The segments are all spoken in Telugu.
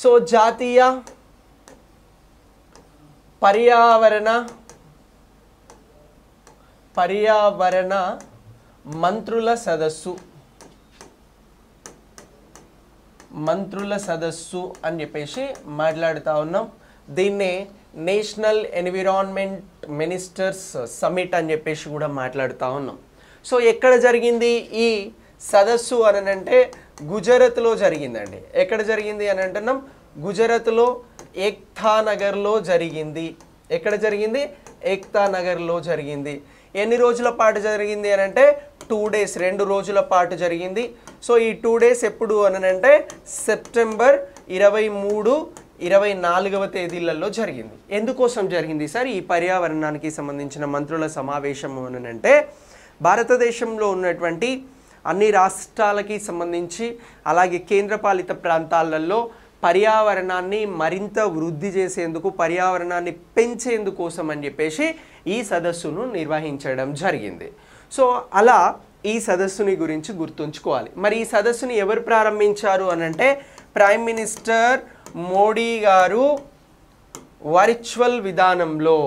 సో జాతీయ పర్యావరణ పర్యావరణ మంత్రుల సదస్సు మంత్రుల సదస్సు అని చెప్పేసి మాట్లాడుతూ ఉన్నాం దీన్నే నేషనల్ ఎన్విరాన్మెంట్ మినిస్టర్స్ సమిట్ అని చెప్పేసి కూడా మాట్లాడుతూ ఉన్నాం సో ఎక్కడ జరిగింది ఈ సదస్సు అనంటే గుజరత్లో జరిగిందండి ఎక్కడ జరిగింది అని అంటున్నాం గుజరత్లో ఏక్తా నగర్లో జరిగింది ఎక్కడ జరిగింది ఏక్తా నగర్లో జరిగింది ఎన్ని రోజుల పాటు జరిగింది అని అంటే టూ డేస్ రెండు రోజుల పాటు జరిగింది సో ఈ టూ డేస్ ఎప్పుడు అని అంటే సెప్టెంబర్ ఇరవై మూడు ఇరవై నాలుగవ తేదీలలో జరిగింది ఎందుకోసం జరిగింది సార్ ఈ పర్యావరణానికి సంబంధించిన మంత్రుల సమావేశం అని అంటే భారతదేశంలో ఉన్నటువంటి అన్ని రాష్ట్రాలకి సంబంధించి అలాగే కేంద్రపాలిత ప్రాంతాలలో పర్యావరణాన్ని మరింత వృద్ధి చేసేందుకు పర్యావరణాన్ని పెంచేందుకోసం అని చెప్పేసి ఈ సదస్సును నిర్వహించడం జరిగింది సో అలా ఈ సదస్సుని గురించి గుర్తుంచుకోవాలి మరి ఈ సదస్సుని ఎవరు ప్రారంభించారు అనంటే ప్రైమ్ మినిస్టర్ మోడీ గారు వర్చువల్ విధానంలో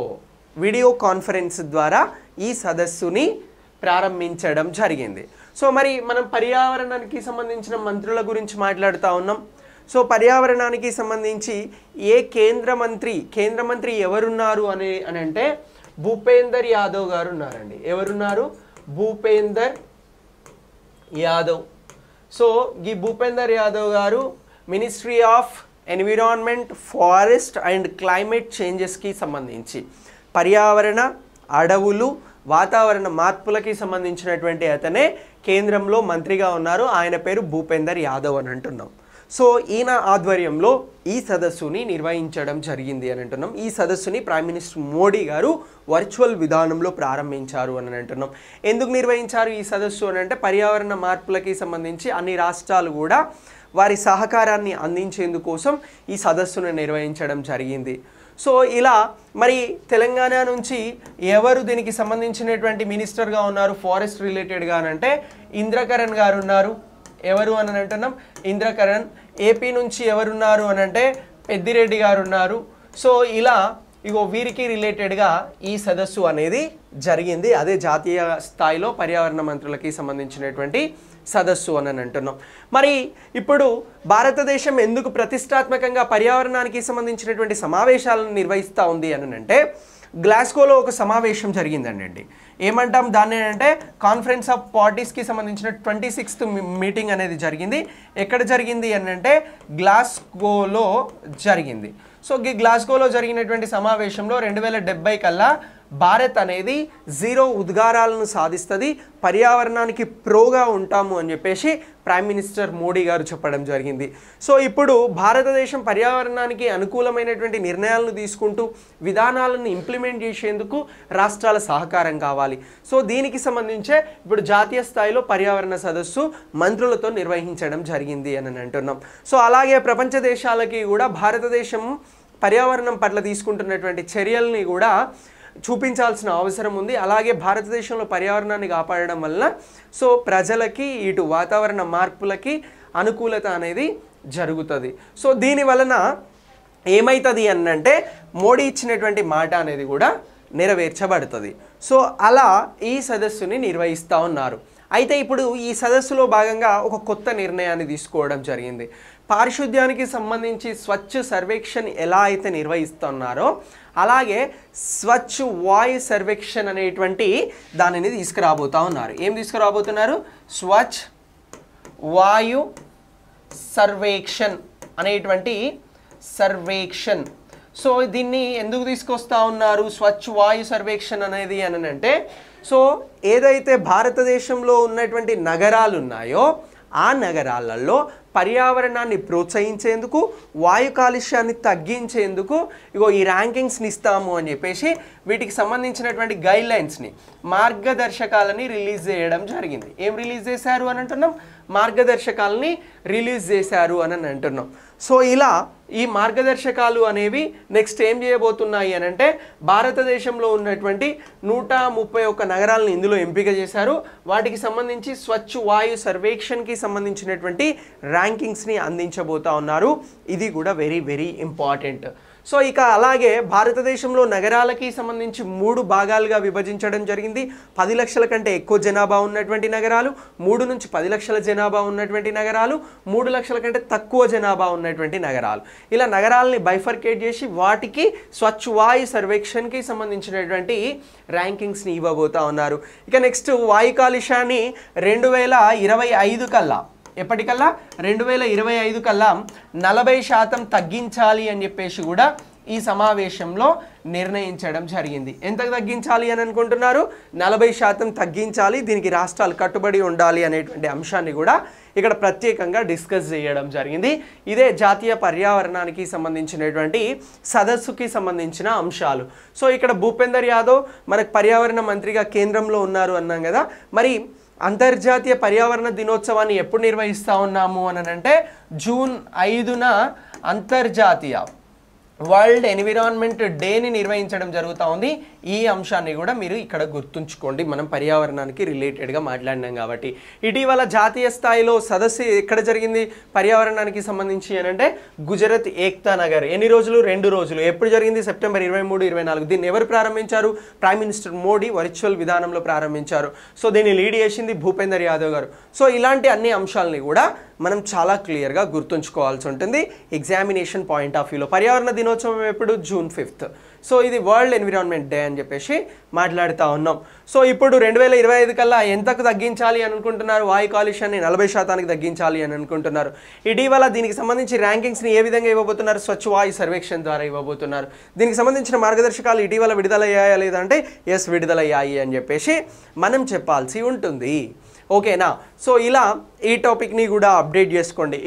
వీడియో కాన్ఫరెన్స్ ద్వారా ఈ సదస్సుని ప్రారంభించడం జరిగింది సో మరి మనం పర్యావరణానికి సంబంధించిన మంత్రుల గురించి మాట్లాడుతూ ఉన్నాం సో పర్యావరణానికి సంబంధించి ఏ కేంద్ర మంత్రి కేంద్ర మంత్రి ఎవరున్నారు అని అని అంటే భూపేందర్ యాదవ్ గారు ఉన్నారండి ఎవరున్నారు భూపేందర్ యాదవ్ సో ఈ భూపేందర్ యాదవ్ గారు ministry of environment forest and climate చేంజెస్కి సంబంధించి పర్యావరణ అడవులు వాతావరణ మార్పులకి సంబంధించినటువంటి అతనే కేంద్రంలో మంత్రిగా ఉన్నారు ఆయన పేరు భూపేందర్ యాదవ్ అని అంటున్నాం సో ఈయన ఆధ్వర్యంలో ఈ సదస్సుని నిర్వహించడం జరిగింది అని అంటున్నాం ఈ సదస్సుని ప్రైమ్ మినిస్టర్ మోడీ గారు వర్చువల్ విధానంలో ప్రారంభించారు అని అంటున్నాం ఎందుకు నిర్వహించారు ఈ సదస్సు అని అంటే పర్యావరణ మార్పులకి సంబంధించి అన్ని రాష్ట్రాలు కూడా వారి సహకారాన్ని అందించేందుకోసం ఈ సదస్సును నిర్వహించడం జరిగింది సో ఇలా మరి తెలంగాణ నుంచి ఎవరు దీనికి సంబంధించినటువంటి మినిస్టర్గా ఉన్నారు ఫారెస్ట్ రిలేటెడ్గా అని అంటే ఇంద్రకరణ్ గారు ఉన్నారు ఎవరు అని అంటున్నాం ఇంద్రకరణ్ ఏపీ నుంచి ఎవరున్నారు అని అంటే పెద్దిరెడ్డి గారు ఉన్నారు సో ఇలా ఇగో వీరికి రిలేటెడ్గా ఈ సదస్సు అనేది జరిగింది అదే జాతీయ స్థాయిలో పర్యావరణ మంత్రులకి సంబంధించినటువంటి సదస్సు అని అంటున్నాం మరి ఇప్పుడు భారతదేశం ఎందుకు ప్రతిష్టాత్మకంగా పర్యావరణానికి సంబంధించినటువంటి సమావేశాలను నిర్వహిస్తూ ఉంది అని అంటే గ్లాస్కోలో ఒక సమావేశం జరిగిందండి ఏమంటాం దాన్ని అంటే కాన్ఫరెన్స్ ఆఫ్ పార్టీస్కి సంబంధించిన ట్వంటీ సిక్స్త్ మీటింగ్ అనేది జరిగింది ఎక్కడ జరిగింది అని అంటే గ్లాస్కోలో జరిగింది సో గ్లాస్కోలో జరిగినటువంటి సమావేశంలో రెండు వేల డెబ్బై కల్లా భారత్ అనేది జీరో ఉద్గారాలను సాధిస్తుంది పర్యావరణానికి ప్రోగా ఉంటాము అని చెప్పేసి ప్రైమ్ మినిస్టర్ మోడీ గారు చెప్పడం జరిగింది సో ఇప్పుడు భారతదేశం పర్యావరణానికి అనుకూలమైనటువంటి నిర్ణయాలను తీసుకుంటూ విధానాలను ఇంప్లిమెంట్ చేసేందుకు రాష్ట్రాల సహకారం కావాలి సో దీనికి సంబంధించే ఇప్పుడు జాతీయ స్థాయిలో పర్యావరణ సదస్సు మంత్రులతో నిర్వహించడం జరిగింది అని అంటున్నాం సో అలాగే ప్రపంచ దేశాలకి కూడా భారతదేశం పర్యావరణం పట్ల తీసుకుంటున్నటువంటి చర్యల్ని కూడా చూపించాల్సిన అవసరం ఉంది అలాగే భారతదేశంలో పర్యావరణాన్ని కాపాడడం వల్ల సో ప్రజలకి ఇటు వాతావరణ మార్పులకి అనుకూలత అనేది జరుగుతుంది సో దీని వలన ఏమవుతుంది అనంటే మోడీ ఇచ్చినటువంటి మాట అనేది కూడా నెరవేర్చబడుతుంది సో అలా ఈ సదస్సుని నిర్వహిస్తూ ఉన్నారు అయితే ఇప్పుడు ఈ సదస్సులో భాగంగా ఒక కొత్త నిర్ణయాన్ని తీసుకోవడం జరిగింది పారిశుద్ధ్యానికి సంబంధించి స్వచ్ఛ సర్వేక్షణ ఎలా అయితే నిర్వహిస్తున్నారో అలాగే స్వచ్ఛ వాయు సర్వేక్షణ్ అనేటువంటి దానిని తీసుకురాబోతా ఉన్నారు ఏం తీసుకురాబోతున్నారు స్వచ్ఛ వాయు సర్వేక్షణ్ అనేటువంటి సర్వేక్షణ్ సో దీన్ని ఎందుకు తీసుకొస్తా ఉన్నారు స్వచ్ఛ వాయు సర్వేక్షణ్ అనేది అని అంటే సో ఏదైతే భారతదేశంలో ఉన్నటువంటి నగరాలు ఉన్నాయో ఆ నగరాలలో పర్యావరణాన్ని ప్రోత్సహించేందుకు వాయు కాలుష్యాన్ని తగ్గించేందుకు ఇగో ఈ ర్యాంకింగ్స్ని ఇస్తాము అని చెప్పేసి వీటికి సంబంధించినటువంటి గైడ్లైన్స్ని మార్గదర్శకాలని రిలీజ్ చేయడం జరిగింది ఏం రిలీజ్ చేశారు అని అంటున్నాం మార్గదర్శకాలని రిలీజ్ చేశారు అని అంటున్నాం సో ఇలా ఈ మార్గదర్శకాలు అనేవి నెక్స్ట్ ఏం చేయబోతున్నాయి అని అంటే భారతదేశంలో ఉన్నటువంటి నూట ముప్పై ఒక్క నగరాలను ఇందులో ఎంపిక చేశారు వాటికి సంబంధించి స్వచ్ఛ వాయు సర్వేక్షణకి సంబంధించినటువంటి ర్యాంకింగ్స్ని అందించబోతా ఉన్నారు ఇది కూడా వెరీ వెరీ ఇంపార్టెంట్ సో ఇక అలాగే భారతదేశంలో నగరాలకి సంబంధించి మూడు భాగాలుగా విభజించడం జరిగింది పది లక్షల కంటే ఎక్కువ జనాభా ఉన్నటువంటి నగరాలు మూడు నుంచి పది లక్షల జనాభా ఉన్నటువంటి నగరాలు మూడు లక్షల కంటే తక్కువ జనాభా ఉన్నటువంటి నగరాలు ఇలా నగరాలని బైఫర్కేట్ చేసి వాటికి స్వచ్ఛ వాయు సర్వేక్షణకి సంబంధించినటువంటి ర్యాంకింగ్స్ని ఇవ్వబోతా ఉన్నారు ఇక నెక్స్ట్ వాయు కాలుష్యాన్ని రెండు వేల ఇరవై ఐదు కల్లా ఎప్పటికల్లా రెండు వేల ఇరవై ఐదు కల్లా నలభై శాతం తగ్గించాలి అని చెప్పేసి కూడా ఈ సమావేశంలో నిర్ణయించడం జరిగింది ఎంత తగ్గించాలి అని అనుకుంటున్నారు నలభై శాతం తగ్గించాలి దీనికి రాష్ట్రాలు కట్టుబడి ఉండాలి అనేటువంటి అంశాన్ని కూడా ఇక్కడ ప్రత్యేకంగా డిస్కస్ చేయడం జరిగింది ఇదే జాతీయ పర్యావరణానికి సంబంధించినటువంటి సదస్సుకి సంబంధించిన అంశాలు సో ఇక్కడ భూపేందర్ యాదవ్ మనకు పర్యావరణ మంత్రిగా కేంద్రంలో ఉన్నారు అన్నాం కదా మరి అంతర్జాతీయ పర్యావరణ దినోత్సవాన్ని ఎప్పుడు నిర్వహిస్తూ ఉన్నాము అని అంటే జూన్ ఐదున అంతర్జాతీయ వరల్డ్ ఎన్విరాన్మెంట్ డేని నిర్వహించడం జరుగుతూ ఉంది ఈ అంశాన్ని కూడా మీరు ఇక్కడ గుర్తుంచుకోండి మనం పర్యావరణానికి రిలేటెడ్గా మాట్లాడినాం కాబట్టి ఇటీవల జాతీయ స్థాయిలో సదస్సు ఎక్కడ జరిగింది పర్యావరణానికి సంబంధించి అంటే గుజరత్ ఏక్తా నగర్ ఎన్ని రోజులు రెండు రోజులు ఎప్పుడు జరిగింది సెప్టెంబర్ ఇరవై మూడు ఇరవై నాలుగు దీన్ని ఎవరు ప్రారంభించారు ప్రైమ్ మినిస్టర్ మోడీ వర్చువల్ విధానంలో ప్రారంభించారు సో దీన్ని లీడ్ చేసింది భూపేందర్ యాదవ్ గారు సో ఇలాంటి అన్ని అంశాలని కూడా మనం చాలా క్లియర్గా గుర్తుంచుకోవాల్సి ఉంటుంది ఎగ్జామినేషన్ పాయింట్ ఆఫ్ వ్యూలో పర్యావరణ దినోత్సవం ఎప్పుడు జూన్ ఫిఫ్త్ సో ఇది వరల్డ్ ఎన్విరాన్మెంట్ డే అని చెప్పేసి మాట్లాడుతూ ఉన్నాం సో ఇప్పుడు రెండు వేల ఇరవై ఐదు కల్లా ఎంతకు తగ్గించాలి అని అనుకుంటున్నారు వాయు కాలుష్యాన్ని నలభై శాతానికి తగ్గించాలి అని అనుకుంటున్నారు ఇటీవల దీనికి సంబంధించి ర్యాంకింగ్స్ని ఏ విధంగా ఇవ్వబోతున్నారు స్వచ్ఛ వాయు సర్వేక్షణ ద్వారా ఇవ్వబోతున్నారు దీనికి సంబంధించిన మార్గదర్శకాలు ఇటీవల విడుదలయ్యాయా లేదంటే ఎస్ విడుదలయ్యాయి అని చెప్పేసి మనం చెప్పాల్సి ఉంటుంది ఓకేనా సో ఇలా ఈ టాపిక్ని కూడా అప్డేట్ చేసుకోండి